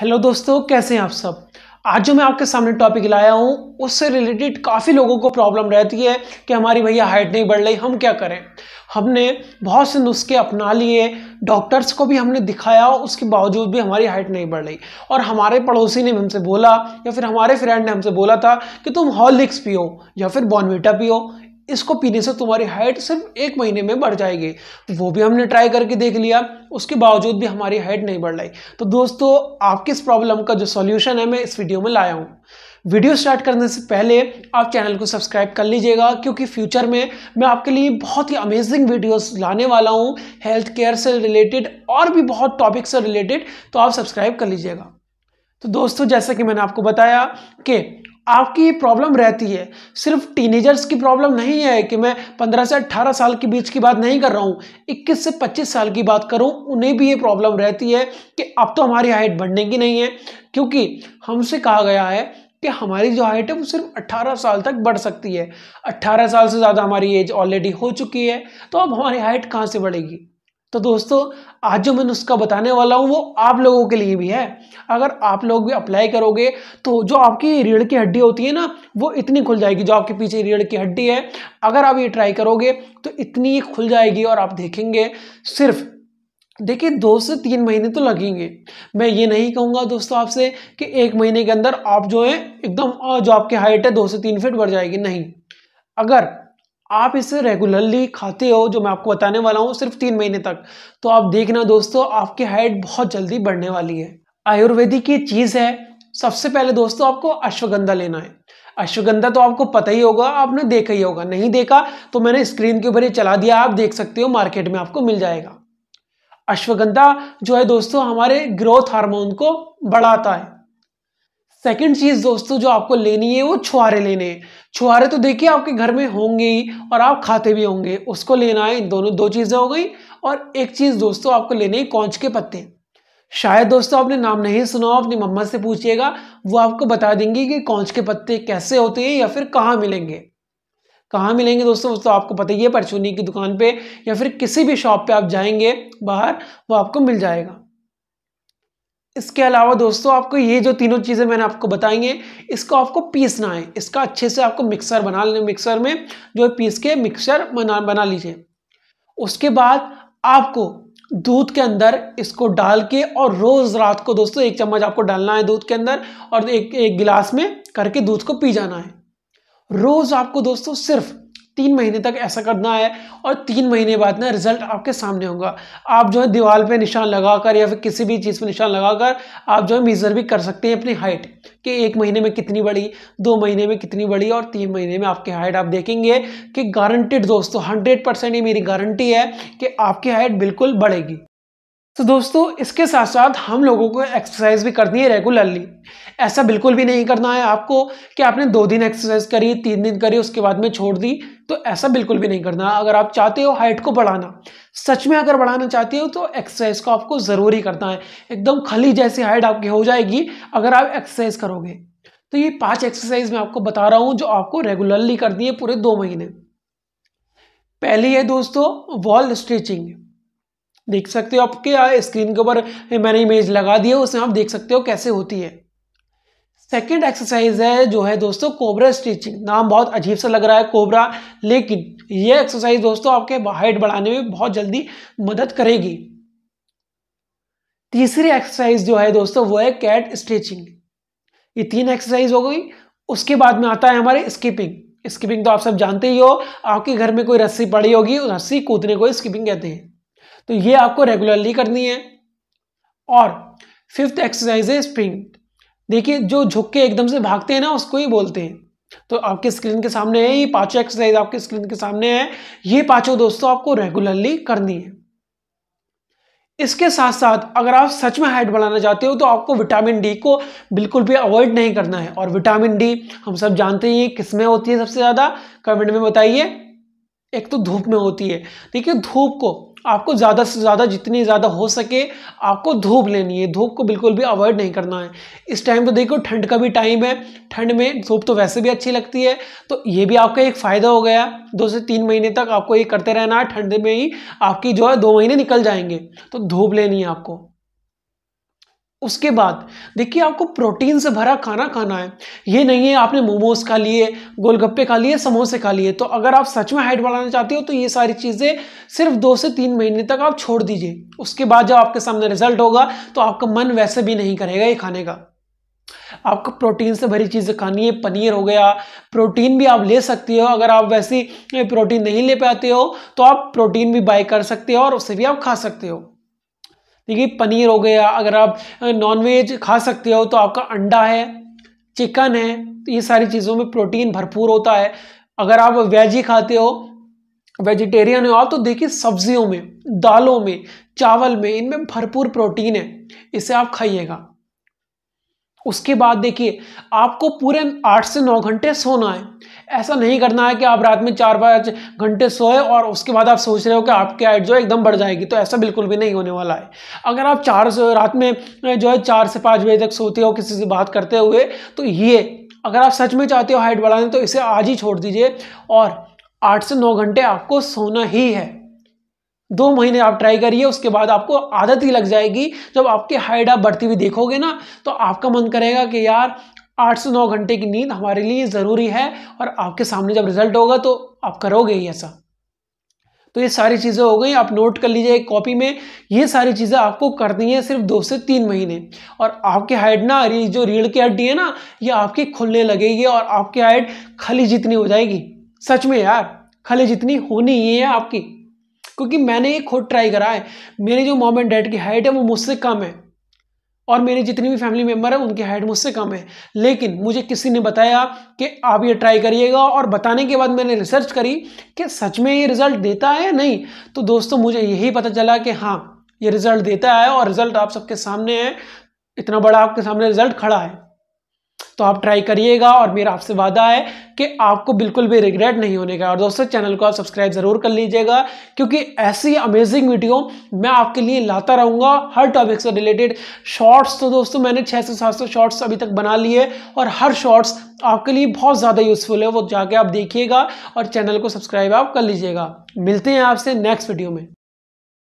hello दोस्तों कैसे हैं आप सब आज जो मैं आपके सामने टॉपिक लाया हूँ उससे रिलेटेड काफ़ी लोगों को प्रॉब्लम रहती है कि हमारी भैया हाइट नहीं बढ़ रही हम क्या करें हमने बहुत से नुस्खे अपना लिए डॉक्टर्स को भी हमने दिखाया उसके बावजूद भी हमारी हाइट नहीं बढ़ रही और हमारे पड़ोसी ने हमसे बोला या फिर हमारे फ्रेंड ने हमसे बोला था कि तुम हॉलिक्स पियो या फिर बॉनविटा पियो इसको पीने से तुम्हारी हाइट सिर्फ एक महीने में बढ़ जाएगी वो भी हमने ट्राई करके देख लिया उसके बावजूद भी हमारी हाइट नहीं बढ़ रही तो दोस्तों आपकी इस प्रॉब्लम का जो सॉल्यूशन है मैं इस वीडियो में लाया हूँ वीडियो स्टार्ट करने से पहले आप चैनल को सब्सक्राइब कर लीजिएगा क्योंकि फ्यूचर में मैं आपके लिए बहुत ही अमेजिंग वीडियोस लाने वाला हूँ हेल्थ केयर से रिलेटेड और भी बहुत टॉपिक से रिलेटेड तो आप सब्सक्राइब कर लीजिएगा तो दोस्तों जैसा कि मैंने आपको बताया कि आपकी ये प्रॉब्लम रहती है सिर्फ टीनेजर्स की प्रॉब्लम नहीं है कि मैं 15 से 18 साल के बीच की बात नहीं कर रहा हूँ 21 से 25 साल की बात करूँ उन्हें भी ये प्रॉब्लम रहती है कि अब तो हमारी हाइट बढ़ने की नहीं है क्योंकि हमसे कहा गया है कि हमारी जो हाइट है वो सिर्फ 18 साल तक बढ़ सकती है 18 साल से ज़्यादा हमारी एज ऑलरेडी हो चुकी है तो अब हमारी हाइट कहाँ से बढ़ेगी तो दोस्तों आज जो मैं नुस्खा बताने वाला हूँ वो आप लोगों के लिए भी है अगर आप लोग भी अप्लाई करोगे तो जो आपकी रीढ़ की हड्डी होती है ना वो इतनी खुल जाएगी जो आपके पीछे रीढ़ की हड्डी है अगर आप ये ट्राई करोगे तो इतनी खुल जाएगी और आप देखेंगे सिर्फ देखिए दो से तीन महीने तो लगेंगे मैं ये नहीं कहूँगा दोस्तों आपसे कि एक महीने के अंदर आप जो है एकदम जो आपकी हाइट है दो से तीन फिट बढ़ जाएगी नहीं अगर आप इसे रेगुलरली खाते हो जो मैं आपको बताने वाला हूँ सिर्फ तीन महीने तक तो आप देखना दोस्तों आपकी हाइट बहुत जल्दी बढ़ने वाली है आयुर्वेदिक ये चीज़ है सबसे पहले दोस्तों आपको अश्वगंधा लेना है अश्वगंधा तो आपको पता ही होगा आपने देखा ही होगा नहीं देखा तो मैंने स्क्रीन के ऊपर ये चला दिया आप देख सकते हो मार्केट में आपको मिल जाएगा अश्वगंधा जो है दोस्तों हमारे ग्रोथ हार्मोन को बढ़ाता है सेकंड चीज दोस्तों जो आपको लेनी है वो छुआरे लेने हैं छुआरे तो देखिए आपके घर में होंगे ही और आप खाते भी होंगे उसको लेना है इन दोनों दो चीज़ें हो गई और एक चीज़ दोस्तों आपको लेनी है कौच के पत्ते शायद दोस्तों आपने नाम नहीं सुना हो अपनी मम्मा से पूछिएगा वो आपको बता देंगी कि कौच के पत्ते कैसे होते हैं या फिर कहाँ मिलेंगे कहाँ मिलेंगे दोस्तों दोस्तों आपको पता ही है परचूनी की दुकान पे या फिर किसी भी शॉप पे आप जाएंगे बाहर वो आपको मिल जाएगा इसके अलावा दोस्तों आपको ये जो तीनों चीज़ें मैंने आपको बताई हैं इसको आपको पीसना है इसका अच्छे से आपको मिक्सर बना लेना मिक्सर में जो पीस के मिक्सर बना बना लीजिए उसके बाद आपको दूध के अंदर इसको डाल के और रोज़ रात को दोस्तों एक चम्मच आपको डालना है दूध के अंदर और एक एक गिलास में करके दूध को पी जाना है रोज़ आपको दोस्तों सिर्फ तीन महीने तक ऐसा करना है और तीन महीने बाद ना रिजल्ट आपके सामने होगा आप जो है दीवार पे निशान लगाकर या फिर किसी भी चीज़ पे निशान लगाकर आप जो है मेज़र भी कर सकते हैं अपनी हाइट कि एक महीने में कितनी बढ़ी दो महीने में कितनी बढ़ी और तीन महीने में आपकी हाइट आप देखेंगे कि गारंटेड दोस्तों हंड्रेड परसेंट ये मेरी गारंटी है कि आपकी हाइट बिल्कुल बढ़ेगी तो दोस्तों इसके साथ साथ हम लोगों को एक्सरसाइज भी करनी है रेगुलरली ऐसा बिल्कुल भी नहीं करना है आपको कि आपने दो दिन एक्सरसाइज करी तीन दिन करी उसके बाद में छोड़ दी तो ऐसा बिल्कुल भी नहीं करना अगर आप चाहते हो हाइट को बढ़ाना सच में अगर बढ़ाना चाहते हो तो एक्सरसाइज को आपको ज़रूरी करना है एकदम खली जैसी हाइट आपकी हो जाएगी अगर आप एक्सरसाइज करोगे तो ये पाँच एक्सरसाइज मैं आपको बता रहा हूँ जो आपको रेगुलरली करनी है पूरे दो महीने पहली है दोस्तों वॉल स्ट्रेचिंग देख सकते हो आपके स्क्रीन के ऊपर मैंने इमेज लगा दी है उसमें आप देख सकते हो कैसे होती है सेकेंड एक्सरसाइज है जो है दोस्तों कोबरा स्टिचिंग नाम बहुत अजीब सा लग रहा है कोबरा लेकिन ये एक्सरसाइज दोस्तों आपके हाइट बढ़ाने में बहुत जल्दी मदद करेगी तीसरी एक्सरसाइज जो है दोस्तों वो है कैट स्ट्रेचिंग ये तीन एक्सरसाइज हो गई उसके बाद में आता है हमारे स्किपिंग स्किपिंग तो आप सब जानते ही हो आपके घर में कोई रस्सी पड़ी होगी रस्सी कूदने को स्किपिंग कहते हैं तो ये आपको रेगुलरली करनी है और फिफ्थ एक्सरसाइज है स्प्रिंट देखिए जो झुक के एकदम से भागते हैं ना उसको ही बोलते हैं तो आपके स्क्रीन के सामने है ये पांचों एक्सरसाइज आपके स्क्रीन के सामने है ये पांचों दोस्तों आपको रेगुलरली करनी है इसके साथ साथ अगर आप सच में हाइट बढ़ाना चाहते हो तो आपको विटामिन डी को बिल्कुल भी अवॉइड नहीं करना है और विटामिन डी हम सब जानते हैं किस में होती है सबसे ज़्यादा कमेंट में बताइए एक तो धूप में होती है देखिए धूप को आपको ज़्यादा से ज़्यादा जितनी ज़्यादा हो सके आपको धूप लेनी है धूप को बिल्कुल भी अवॉइड नहीं करना है इस टाइम तो देखो ठंड का भी टाइम है ठंड में धूप तो वैसे भी अच्छी लगती है तो ये भी आपका एक फ़ायदा हो गया दो से तीन महीने तक आपको ये करते रहना है ठंड में ही आपकी जो है दो महीने निकल जाएंगे तो धूप लेनी है आपको उसके बाद देखिए आपको प्रोटीन से भरा खाना खाना है ये नहीं है आपने मोमोज खा लिए गोलगप्पे खा लिए समोसे खा लिए तो अगर आप सच में हाइट बढ़ाना चाहते हो तो ये सारी चीज़ें सिर्फ दो से तीन महीने तक आप छोड़ दीजिए उसके बाद जब आपके सामने रिजल्ट होगा तो आपका मन वैसे भी नहीं करेगा ये खाने का आपको प्रोटीन से भरी चीज़ें खानी है पनीर हो गया प्रोटीन भी आप ले सकते हो अगर आप वैसी प्रोटीन नहीं ले पाते हो तो आप प्रोटीन भी बाय कर सकते हो और उससे भी आप खा सकते हो देखिए पनीर हो गया अगर आप नॉनवेज खा सकते हो तो आपका अंडा है चिकन है तो ये सारी चीज़ों में प्रोटीन भरपूर होता है अगर आप वेज ही खाते हो वेजिटेरियन हो आप तो देखिए सब्जियों में दालों में चावल में इनमें भरपूर प्रोटीन है इसे आप खाइएगा उसके बाद देखिए आपको पूरे आठ से नौ घंटे सोना है ऐसा नहीं करना है कि आप रात में चार पाँच घंटे सोए और उसके बाद आप सोच रहे हो कि आपकी हाइट जो है एकदम बढ़ जाएगी तो ऐसा बिल्कुल भी नहीं होने वाला है अगर आप चार रात में जो है चार से पाँच बजे तक सोते हो किसी से बात करते हुए तो ये अगर आप सच में चाहते हो हाइट बढ़ाने तो इसे आज ही छोड़ दीजिए और आठ से नौ घंटे आपको सोना ही है दो महीने आप ट्राई करिए उसके बाद आपको आदत ही लग जाएगी जब आपकी हाइट आप बढ़ती हुई देखोगे ना तो आपका मन करेगा कि यार आठ से नौ घंटे की नींद हमारे लिए ज़रूरी है और आपके सामने जब रिजल्ट होगा तो आप करोगे ही ऐसा तो ये सारी चीज़ें हो गई आप नोट कर लीजिए एक कॉपी में ये सारी चीज़ें आपको करनी है सिर्फ दो से तीन महीने और आपकी हाइट ना जो रीढ़ की हड्डी है ना ये आपकी खुलने लगेगी और आपकी हाइट खली जितनी हो जाएगी सच में यार खली जितनी होनी ही है आपकी क्योंकि मैंने ये खुद ट्राई करा है मेरे जो मॉम एंड डैड की हाइट है वो मुझसे कम है और मेरे जितनी भी फैमिली मेम्बर है उनकी हाइट मुझसे कम है लेकिन मुझे किसी ने बताया कि आप ये ट्राई करिएगा और बताने के बाद मैंने रिसर्च करी कि सच में ये रिज़ल्ट देता है या नहीं तो दोस्तों मुझे यही पता चला कि हाँ ये रिज़ल्ट देता है और रिज़ल्ट आप सबके सामने है इतना बड़ा आपके सामने रिज़ल्ट खड़ा है तो आप ट्राई करिएगा और मेरा आपसे वादा है कि आपको बिल्कुल भी रिग्रेट नहीं होने का और दोस्तों चैनल को आप सब्सक्राइब ज़रूर कर लीजिएगा क्योंकि ऐसी अमेजिंग वीडियो मैं आपके लिए लाता रहूँगा हर टॉपिक से रिलेटेड शॉर्ट्स तो दोस्तों मैंने छः से सात सौ शॉर्ट्स अभी तक बना लिए और हर शॉर्ट्स आपके लिए बहुत ज़्यादा यूज़फुल है वो जाके आप देखिएगा और चैनल को सब्सक्राइब आप कर लीजिएगा मिलते हैं आपसे नेक्स्ट वीडियो में